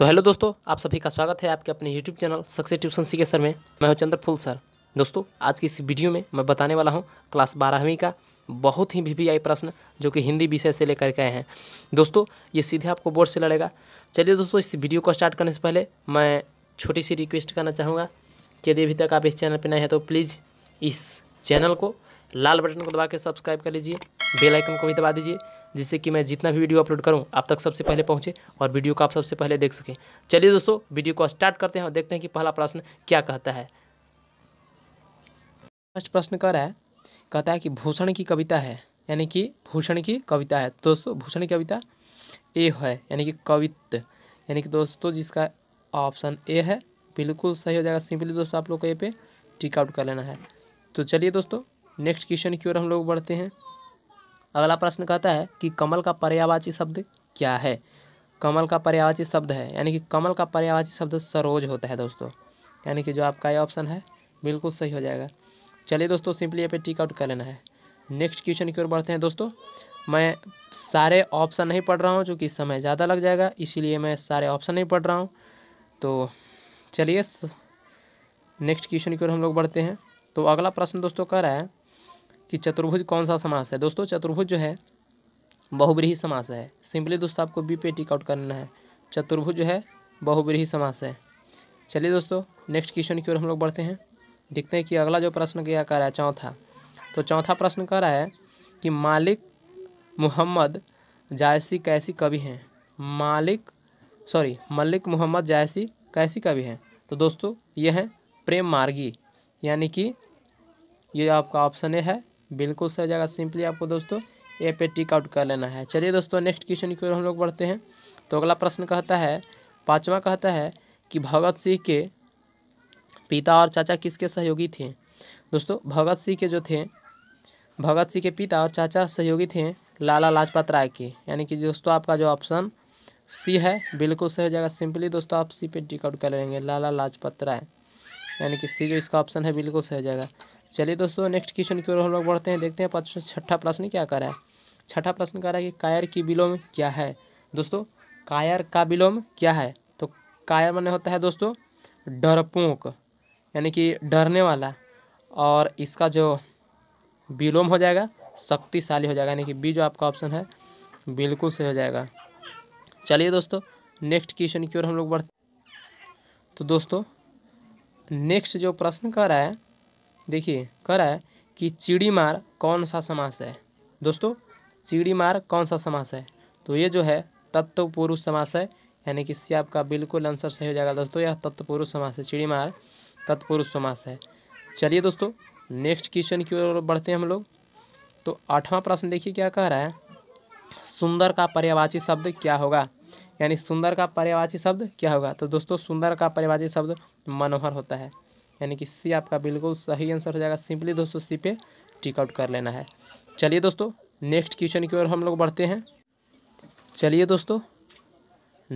तो हेलो दोस्तों आप सभी का स्वागत है आपके अपने YouTube channel success tuition C K sir में मैं हूं चंद्रफुल सर दोस्तों आज की इस वीडियो में मैं बताने वाला हूं क्लास बारहवीं का बहुत ही वी प्रश्न जो कि हिंदी विषय से लेकर के आए हैं दोस्तों ये सीधे आपको बोर्ड से लड़ेगा चलिए दोस्तों इस वीडियो को स्टार्ट करने से पहले मैं छोटी सी रिक्वेस्ट करना चाहूँगा कि यदि अभी तक आप इस चैनल पर नए हैं तो प्लीज़ इस चैनल को लाल बटन को दबा के सब्सक्राइब कर लीजिए बेल आइकन को भी दबा दीजिए जिससे कि मैं जितना भी वीडियो अपलोड करूँ आप तक सबसे पहले पहुँचे और वीडियो को आप सबसे पहले देख सकें चलिए दोस्तों वीडियो को स्टार्ट करते हैं और देखते हैं कि पहला प्रश्न क्या कहता है फर्स्ट प्रश्न कह रहा है कहता है कि भूषण की कविता है यानी कि भूषण की कविता है तो दोस्तों भूषण की कविता ए है यानी कि कवित यानी कि दोस्तों जिसका ऑप्शन ए है बिल्कुल सही हो जाएगा सिंपली दोस्तों आप लोग को ये पे टिक आउट कर लेना है तो चलिए दोस्तों नेक्स्ट क्वेश्चन की ओर हम लोग बढ़ते हैं अगला प्रश्न कहता है कि कमल का पर्यावाची शब्द क्या है कमल का पर्यावाची शब्द है यानी कि कमल का पर्यावाची शब्द सरोज होता है दोस्तों यानी कि जो आपका ये ऑप्शन है बिल्कुल सही हो जाएगा चलिए दोस्तों सिंपली यहाँ पे टिक आउट कर लेना है नेक्स्ट क्वेश्चन की ओर बढ़ते हैं दोस्तों मैं सारे ऑप्शन नहीं पढ़ रहा हूँ चूँकि समय ज़्यादा लग जाएगा इसीलिए मैं सारे ऑप्शन नहीं पढ़ रहा हूँ तो चलिए नेक्स्ट क्वेश्चन की ओर हम लोग बढ़ते हैं तो अगला प्रश्न दोस्तों कह रहा है कि चतुर्भुज कौन सा समास है दोस्तों चतुर्भुज जो है बहुब्रीही समास है सिंपली दोस्तों आपको बी पे टिक आउट करना है चतुर्भुज जो है बहुब्रीही समास है चलिए दोस्तों नेक्स्ट क्वेश्चन की ओर हम लोग बढ़ते हैं देखते हैं कि अगला जो प्रश्न किया कर रहा है चौथा तो चौथा प्रश्न कह रहा है कि मालिक मोहम्मद जायसी कैसी कवि हैं मालिक सॉरी मलिक मोहम्मद जायसी कैसी कवि हैं तो दोस्तों यह हैं प्रेम मार्गी यानी कि ये आपका ऑप्शन ए है बिल्कुल सही जाएगा सिंपली आपको दोस्तों ए पे टिक आउट कर लेना है चलिए दोस्तों नेक्स्ट क्वेश्चन की ओर हम लोग बढ़ते हैं तो अगला प्रश्न कहता है पाँचवा कहता है कि भगत सिंह के पिता और चाचा किसके सहयोगी थे दोस्तों भगत सिंह के जो थे भगत सिंह के पिता और चाचा सहयोगी थे लाला लाजपत राय के यानी कि दोस्तों आपका जो ऑप्शन सी है बिल्कुल सही हो जाएगा सिंपली दोस्तों आप सी पे टिक आउट कर लेंगे लाला लाजपत राय यानी कि सी जो इसका ऑप्शन है बिल्कुल सही हो जाएगा चलिए दोस्तों नेक्स्ट क्वेश्चन की ओर हम लोग बढ़ते हैं देखते हैं पाँच छठा प्रश्न क्या कर रहा है छठा प्रश्न कह रहा है कि कायर की विलोम क्या है दोस्तों कायर का विलोम क्या है तो कायर मैंने होता है दोस्तों डरपोंक यानी कि डरने वाला और इसका जो विलोम हो जाएगा शक्तिशाली हो जाएगा यानी कि बी जो आपका ऑप्शन है बिल्कुल सही हो जाएगा चलिए दोस्तों नेक्स्ट क्वेश्चन की ओर हम लोग बढ़ते तो दोस्तों नेक्स्ट जो प्रश्न कर रहा है देखिए कह रहा है कि चिड़ी मार कौन सा समास है दोस्तों चिड़ी मार कौन सा समास है तो ये जो है तत्व पुरुष समास है यानी कि इससे आपका बिल्कुल आंसर सही हो जाएगा दोस्तों यह पुरुष समास है चिड़ी मार तत्पुरुष समास है चलिए दोस्तों नेक्स्ट क्वेश्चन की ओर बढ़ते हैं हम लोग तो आठवां प्रश्न देखिए क्या कह रहा है सुंदर का पर्यावाची शब्द क्या होगा यानी सुंदर का पर्यावाची शब्द क्या होगा तो दोस्तों सुंदर का पर्यावाची शब्द मनोहर होता है यानी कि सी आपका बिल्कुल सही आंसर हो जाएगा सिंपली दोस्तों सी पे आउट कर लेना है चलिए दोस्तों नेक्स्ट क्वेश्चन की ओर हम लोग बढ़ते हैं चलिए दोस्तों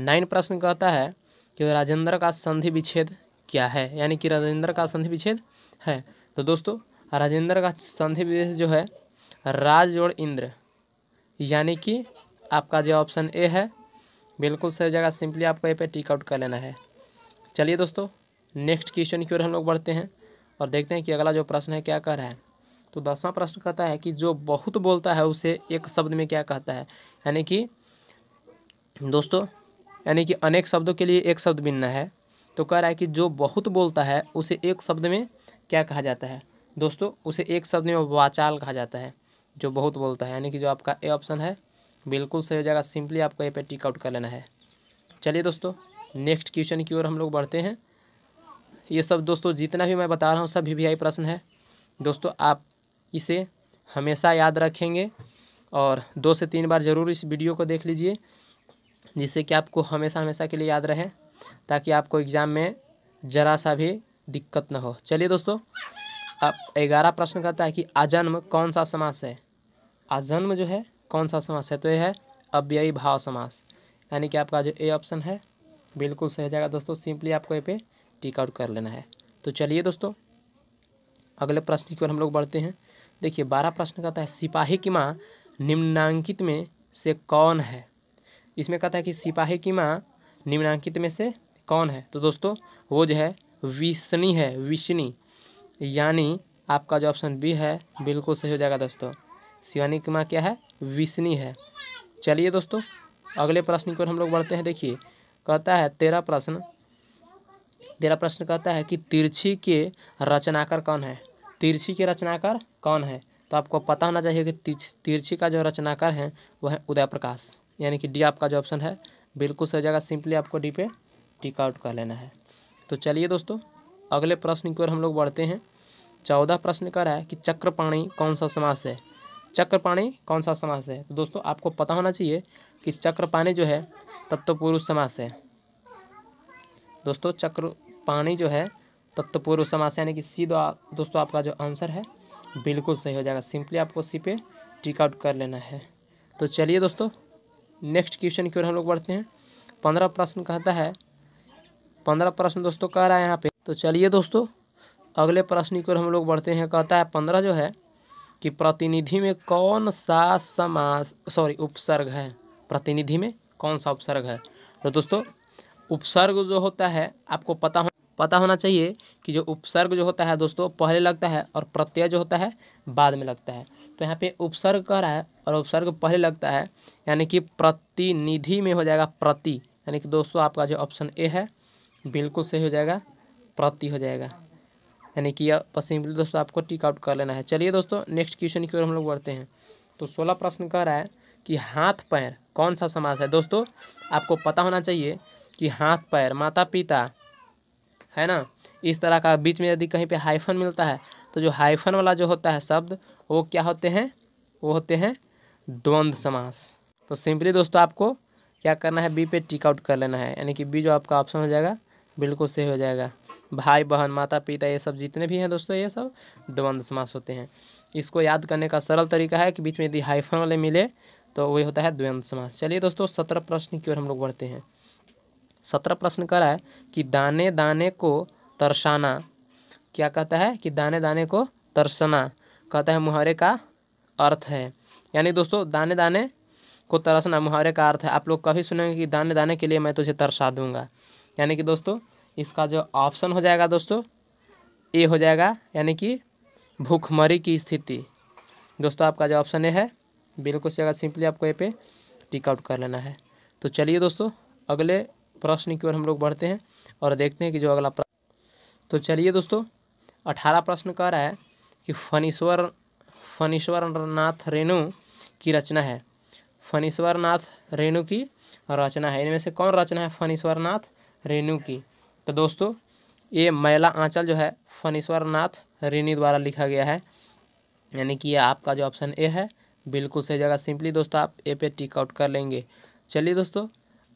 नाइन प्रश्न कहता है कि राजेंद्र का संधि विच्छेद क्या है यानी कि राजेंद्र का संधि विच्छेद है तो दोस्तों राजेंद्र का संधि विच्छेद जो है राज जोड़ इंद्र यानी कि आपका जो ऑप्शन ए है बिल्कुल सही जगह सिंपली आपको ये पे टिक आउट कर लेना है चलिए दोस्तों नेक्स्ट क्वेश्चन की ओर हम लोग बढ़ते हैं और देखते हैं कि अगला जो प्रश्न है क्या कह रहा है तो दसवां प्रश्न कहता है कि जो बहुत बोलता है उसे एक शब्द में क्या कहता है यानी कि दोस्तों यानी कि अनेक शब्दों के लिए एक शब्द बिनना है तो कह रहा है कि जो बहुत बोलता है उसे एक शब्द में क्या कहा जाता है दोस्तों उसे एक शब्द में वाचाल कहा जाता है जो बहुत बोलता है यानी कि जो आपका ए ऑप्शन है बिल्कुल सही हो जाएगा सिंपली आपको ये पे टिकआउट कर लेना है चलिए दोस्तों नेक्स्ट क्वेश्चन की ओर हम लोग बढ़ते हैं ये सब दोस्तों जितना भी मैं बता रहा हूँ सब वी वी प्रश्न है दोस्तों आप इसे हमेशा याद रखेंगे और दो से तीन बार ज़रूर इस वीडियो को देख लीजिए जिससे कि आपको हमेशा हमेशा के लिए याद रहे ताकि आपको एग्ज़ाम में ज़रा सा भी दिक्कत ना हो चलिए दोस्तों आप ग्यारह प्रश्न करता है कि आजन्म कौन सा समास है आजन्म जो है कौन सा समास है तो यह है अव्ययी भाव समास यानी कि आपका जो ए ऑप्शन है बिल्कुल सही जाएगा दोस्तों सिंपली आपको ये पे आउट कर लेना है तो चलिए दोस्तों अगले प्रश्न की ओर हम लोग बढ़ते हैं देखिए बारह प्रश्न कहता है सिपाही की माँ निम्नांकित में से कौन है इसमें कहता है कि सिपाही की माँ निम्नांकित में से कौन है तो दोस्तों वो जो है विष्णी है विष्णी यानी आपका जो ऑप्शन बी है बिल्कुल सही हो जाएगा दोस्तों शिवानी की माँ क्या है विष्णी है चलिए दोस्तों अगले प्रश्न की ओर हम लोग बढ़ते हैं देखिए कहता है तेरह प्रश्न तेरा प्रश्न कहता है कि तिरछी के रचनाकार कौन है तिरछी के रचनाकार कौन है तो आपको पता होना चाहिए कि तिरछी का जो रचनाकार है वह है उदय प्रकाश यानी कि डी आपका जो ऑप्शन है बिल्कुल सही जगह सिंपली आपको डी पे टिक आउट कर लेना है तो चलिए दोस्तों अगले प्रश्न की ओर हम लोग बढ़ते हैं चौदह प्रश्न कर रहा है कि चक्रपाणी कौन सा समास है चक्रपाणी कौन सा समास है तो दोस्तों आपको पता होना चाहिए कि चक्रपाणी जो है तत्वपुरुष समास है दोस्तों चक्र पानी जो है तत्वपूर्व समास यानी कि सी दो दोस्तों आपका जो आंसर है बिल्कुल सही हो जाएगा सिंपली आपको सी पे टिक आउट कर लेना है तो चलिए दोस्तों नेक्स्ट क्वेश्चन की ओर हम लोग बढ़ते हैं पंद्रह प्रश्न कहता है पंद्रह प्रश्न दोस्तों कह रहा है यहाँ पे तो चलिए दोस्तों अगले प्रश्न की ओर हम लोग बढ़ते हैं कहता है पंद्रह जो है कि प्रतिनिधि में कौन सा समास सॉरी उपसर्ग है प्रतिनिधि में कौन सा उपसर्ग है तो दोस्तों उपसर्ग जो होता है आपको पता हो पता होना चाहिए कि जो उपसर्ग जो होता है दोस्तों पहले लगता है और प्रत्यय जो होता है बाद में लगता है तो यहाँ पे उपसर्ग कह रहा है और उपसर्ग पहले लगता है यानी कि प्रतिनिधि में हो जाएगा प्रति यानी कि दोस्तों आपका जो ऑप्शन ए है बिल्कुल सही हो जाएगा प्रति हो जाएगा यानी कि यह दोस्तों आपको टिकआउट कर लेना है चलिए दोस्तों नेक्स्ट क्वेश्चन की ओर हम लोग बढ़ते हैं तो सोलह प्रश्न कह रहा है कि हाथ पैर कौन सा समास है दोस्तों आपको पता होना चाहिए कि हाथ पैर माता पिता है ना इस तरह का बीच में यदि कहीं पे हाइफन मिलता है तो जो हाइफन वाला जो होता है शब्द वो क्या होते हैं वो होते हैं द्वंद्व समास तो सिंपली दोस्तों आपको क्या करना है बी पे टिक आउट कर लेना है यानी कि बी जो आपका ऑप्शन हो जाएगा बिल्कुल सही हो जाएगा भाई बहन माता पिता ये सब जितने भी हैं दोस्तों ये सब द्वंद्व समास होते हैं इसको याद करने का सरल तरीका है कि बीच में यदि हाइफन वाले मिले तो वही होता है द्वंद्व समास चलिए दोस्तों सत्रह प्रश्न की ओर हम लोग बढ़ते हैं सत्रह प्रश्न करा है कि दाने दाने को तरसाना क्या कहता है कि दाने दाने को तरसना कहता है मुहावरे का अर्थ है यानी दोस्तों दाने दाने को तरसना मुहावरे का अर्थ है आप लोग कभी सुनेंगे कि दाने दाने के लिए मैं तुझे तरसा दूंगा यानी कि दोस्तों इसका जो ऑप्शन हो जाएगा दोस्तों ए हो जाएगा यानी कि भूखमरी की स्थिति दोस्तों आपका जो ऑप्शन ए है बिल्कुल से अगर सिंपली आपको ये पे टिकआउट कर लेना है तो चलिए दोस्तों अगले प्रश्न की ओर हम लोग बढ़ते हैं और देखते हैं कि जो अगला प्रश्न तो चलिए दोस्तों अठारह प्रश्न कह रहा है कि फनीश्वर फनीश्वरनाथ रेणु की रचना है फनीश्वरनाथ रेणु की रचना है इनमें से कौन रचना है फनीश्वरनाथ रेणु की तो दोस्तों ये मैला आंचल जो है फनीश्वरनाथ रेणु द्वारा लिखा गया है यानी कि ये आपका जो ऑप्शन ए है बिल्कुल सही जगह सिंपली दोस्तों आप ए पे टिकआउट कर लेंगे चलिए दोस्तों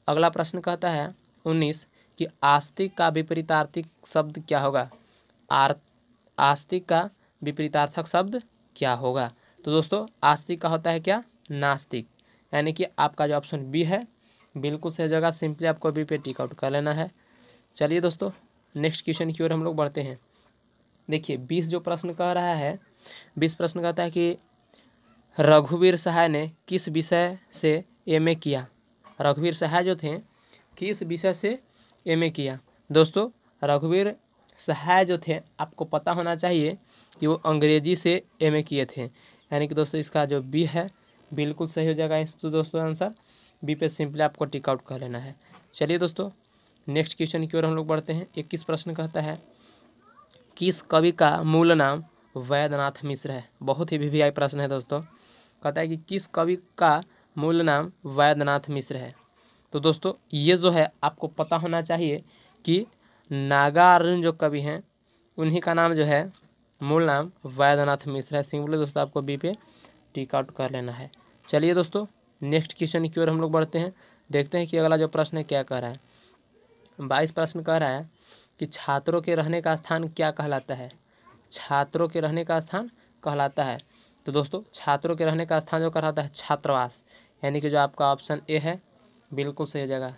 अगला प्रश्न कहता है उन्नीस कि आस्तिक का विपरीतार्थिक शब्द क्या होगा आर आस्तिक का विपरीतार्थक शब्द क्या होगा तो दोस्तों आस्तिक का होता है क्या नास्तिक यानी कि आपका जो ऑप्शन बी है बिल्कुल सही जगह सिंपली आपको बी पे टिक आउट कर लेना है चलिए दोस्तों नेक्स्ट क्वेश्चन की ओर हम लोग बढ़ते हैं देखिए बीस जो प्रश्न कह रहा है बीस प्रश्न कहता है कि रघुवीर सहाय ने किस विषय से एम किया रघुवीर सहाय जो थे किस विषय से एम किया दोस्तों रघुवीर सहाय जो थे आपको पता होना चाहिए कि वो अंग्रेजी से एम किए थे यानी कि दोस्तों इसका जो बी है बिल्कुल सही हो जाएगा इस तो दोस्तों आंसर बी पे सिंपली आपको टिक आउट कर लेना है चलिए दोस्तों नेक्स्ट क्वेश्चन की ओर हम लोग बढ़ते हैं इक्कीस प्रश्न कहता है किस कवि का मूल नाम वैद्यनाथ मिश्र है बहुत ही वी प्रश्न है दोस्तों कहता है कि किस कवि का मूल नाम वैद्यनाथ मिश्र है तो दोस्तों ये जो है आपको पता होना चाहिए कि नागार्जुन जो कवि हैं उन्हीं का नाम जो है मूल नाम वैद्यनाथ मिश्र है सिंपली दोस्तों आपको बी पे टिक आउट कर लेना है चलिए दोस्तों नेक्स्ट क्वेश्चन की ओर हम लोग बढ़ते हैं देखते हैं कि अगला जो प्रश्न है क्या कह रहा है बाईस प्रश्न कह रहा है कि छात्रों के रहने का स्थान क्या कहलाता है छात्रों के रहने का स्थान कहलाता है तो दोस्तों छात्रों के रहने का स्थान जो कहलाता है छात्रावास यानी कि जो आपका ऑप्शन ए है बिल्कुल सही जगह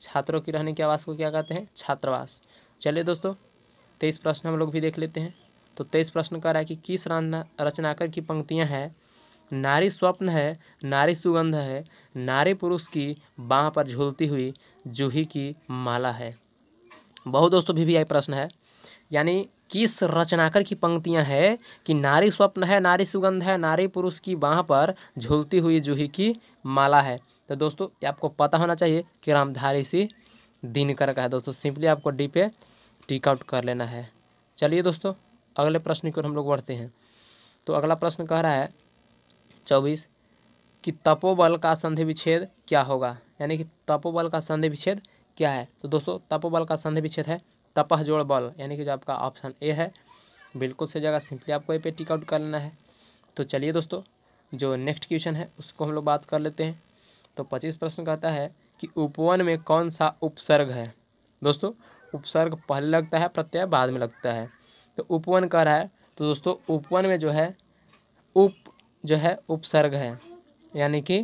छात्रों की रहने के आवास को क्या कहते हैं छात्रावास चलिए दोस्तों तेईस प्रश्न हम लोग भी देख लेते हैं तो तेईस प्रश्न कह रहा है कि किस रचनाकर की पंक्तियाँ हैं नारी स्वप्न है नारी सुगंध है नारी पुरुष की बाह पर झूलती हुई जूही की माला है बहुत दोस्तों भी भी आई प्रश्न है यानी किस रचनाकर की पंक्तियां हैं कि नारी स्वप्न है नारी सुगंध है नारी पुरुष की बाह पर झूलती हुई जूही की माला है तो दोस्तों आपको पता होना चाहिए कि रामधारी सी दिनकर का है दोस्तों सिंपली आपको डी पे टिक आउट कर लेना है चलिए दोस्तों अगले प्रश्न की ओर हम लोग बढ़ते हैं तो अगला प्रश्न कह रहा है चौबीस कि तपोबल का संधि विच्छेद क्या होगा यानी कि तपोबल का संधि विच्छेद क्या है तो दोस्तों तपोबल का संधि विच्छेद है तपह जोड़ बल यानी कि जो आपका ऑप्शन ए है बिल्कुल सही जगह सिंपली आपको ए पे टिक आउट कर लेना है तो चलिए दोस्तों जो नेक्स्ट क्वेश्चन है उसको हम लोग बात कर लेते हैं तो पच्चीस प्रश्न कहता है कि उपवन में कौन सा उपसर्ग है दोस्तों उपसर्ग पहले लगता है प्रत्यय बाद में लगता है तो उपवन कह रहा है तो दोस्तों उपवन में जो है उप जो है उपसर्ग है यानी कि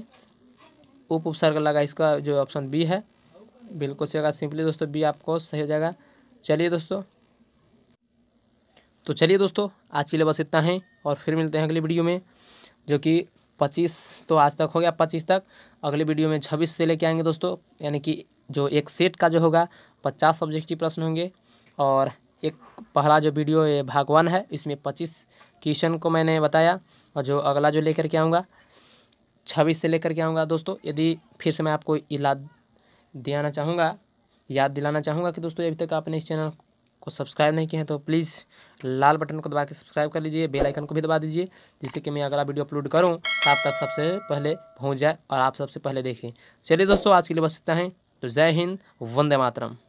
उप उपसर्ग लगा इसका जो ऑप्शन बी है बिल्कुल सही होगा सिंपली दोस्तों बी आपको सही हो जाएगा चलिए दोस्तों तो चलिए दोस्तों आज के लिए बस इतना है और फिर मिलते हैं अगली वीडियो में जो कि पच्चीस तो आज तक हो गया पच्चीस तक अगले वीडियो में छब्बीस से लेके आएंगे दोस्तों यानी कि जो एक सेट का जो होगा पचास सब्जेक्ट प्रश्न होंगे और एक पहला जो वीडियो ये भाग वन है इसमें पच्चीस क्वेश्चन को मैंने बताया और जो अगला जो लेकर के आऊँगा छब्बीस से लेकर के आऊँगा दोस्तों यदि फिर से मैं आपको इलाज दियाना चाहूँगा याद दिलाना चाहूँगा कि दोस्तों अभी तक आपने इस चैनल को सब्सक्राइब नहीं किया है तो प्लीज़ लाल बटन को दबा के सब्सक्राइब कर लीजिए बेल आइकन को भी दबा दीजिए जिससे कि मैं अगला वीडियो अपलोड करूँ तो आप तक सबसे पहले पहुँच जाए और आप सबसे पहले देखें चलिए दोस्तों आज के लिए बस इतना है तो जय हिंद वंदे मातरम